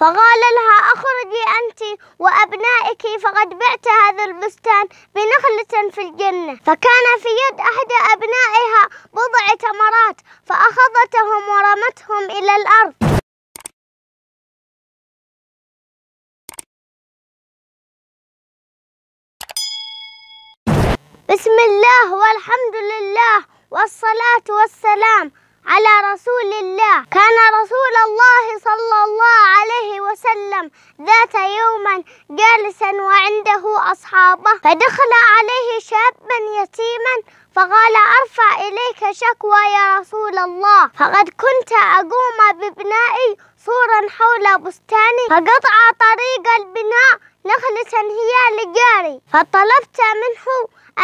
فقال لها أخرجي أنت وأبنائك فقد بعت هذا البستان بنخلة في الجنة فكان في يد أحد أبنائها بضع تمرات فأخذتهم ورمتهم إلى الأرض بسم الله والحمد لله والصلاة والسلام على رسول الله كان رسول الله صلى الله عليه وسلم ذات يوما جالسا وعنده أصحابه فدخل عليه شابا يتيما فقال أرفع إليك شكوى يا رسول الله فقد كنت أقوم ببنائي سورا حول بستاني فقطع طريق البناء نخلة هي لجاري فطلبت منه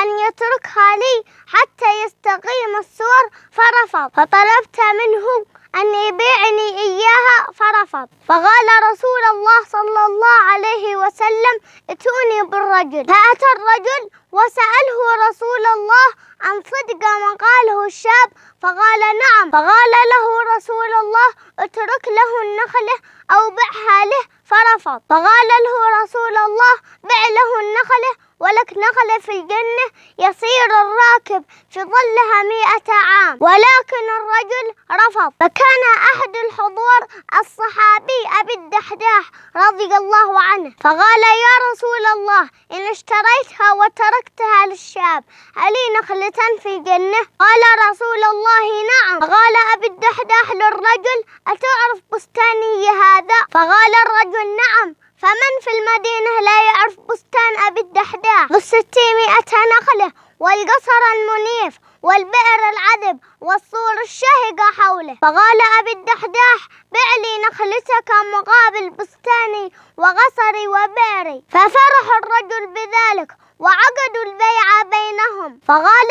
أن يتركها لي حتى يستقيم الصور فرفض فطلبت منه أن يبيعني إياها فرفض فقال رسول الله صلى الله عليه وسلم اتوني بالرجل فأتى الرجل وسأله رسول الله عن صدق ما قاله الشاب فقال نعم فقال له رسول الله اترك له النخلة أو بعها له فرفض فقال له رسول الله بع له النخلة ولك نخلة في الجنة يصير الراكب في ظلها مئة عام ولكن الرجل رفض فكان أحد الحضور الصحابي أبي الدحداح رضي الله عنه فقال يا رسول الله إن اشتريتها وتركتها للشاب ألي نخلة في الجنة قال رسول الله نعم قال أبي الدحداح للرجل أتعرف بستاني هذا فقال الرجل نعم فمن في المدينة لا يعرف بستان أبي الدحداح والستي مئة نخلة والقصر المنيف والبئر العذب والصور الشهقة حوله فقال أبي الدحداح بعلي نخلتك مقابل بستاني وقصري وبئري ففرح الرجل بذلك وعقدوا البيع بينهم فقال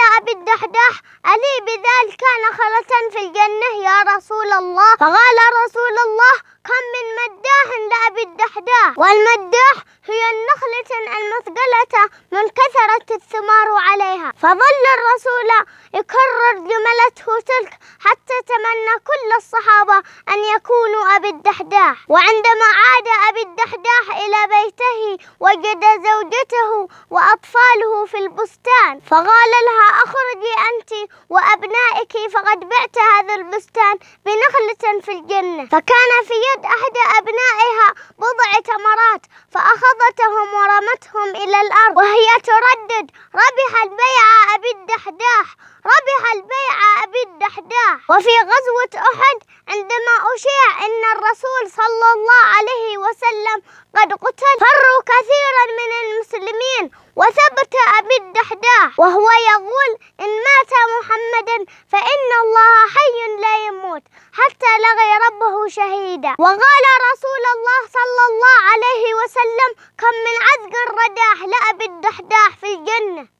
الله فقال رسول الله كم من مداح لأبي الدحداح والمداح هي النخلة المثقلة من كثرة الثمار عليها فظل الرسول يكرر جملته تلك حتى تمنى كل الصحابة أن يكونوا أبي الدحداح وعندما عاد أبي الدحداح إلى بيته وجد زوجته وأطفاله في البستان فقال لها أخر وأبنائك فقد بعت هذا البستان بنخلة في الجنة فكان في يد أحد أبنائها بضع تمرات فأخذتهم ورمتهم إلى الأرض وهي تردد ربح البيع أبي الدحداح ربح البيع أبي الدحداح وفي غزوة أحد عندما أشيع أن الرسول صلى الله عليه وسلم قد قتل فروا كثيرا من المسلمين وثبت أبي الدحداح وهو محمد فإن الله حي لا يموت حتى لغي ربه شهيدا وقال رسول الله صلى الله عليه وسلم كم من عذق الرداح لأبي الدحداح في الجنة